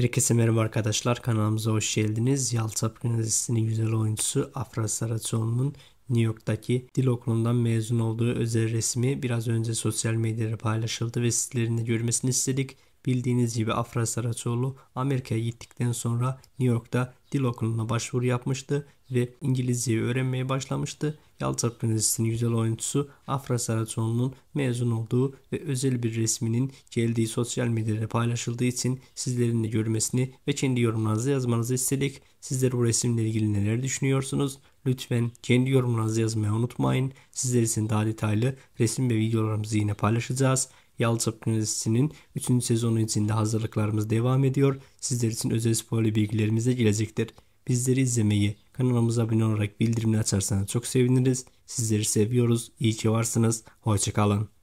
Herkese merhaba arkadaşlar kanalımıza hoş geldiniz. Yalçap Üniversitesi'nin güzel oyuncusu Afra Saraçoğlu'nun New York'taki dil okulundan mezun olduğu özel resmi biraz önce sosyal medyada paylaşıldı ve sizlerin de görmesini istedik. Bildiğiniz gibi Afra Saraçoğlu Amerika'ya gittikten sonra New York'ta dil okuluna başvuru yapmıştı ve İngilizceyi öğrenmeye başlamıştı. Yalçak Üniversitesi'nin güzel oyuncusu Afra Saraçoğlu'nun mezun olduğu ve özel bir resminin geldiği sosyal medyada paylaşıldığı için sizlerin de görmesini ve kendi yorumlarınızı yazmanızı istedik. Sizler bu resimle ilgili neler düşünüyorsunuz? Lütfen kendi yorumlarınızı yazmayı unutmayın. Sizler için daha detaylı resim ve videolarımızı yine paylaşacağız. Yalçın Üniversitesi'nin 3. sezonu için de hazırlıklarımız devam ediyor. Sizler için özel spoiler bilgilerimiz de gelecektir. Bizleri izlemeyi, kanalımıza abone olarak bildirimini açarsanız çok seviniriz. Sizleri seviyoruz. İyi ki varsınız. Hoşçakalın.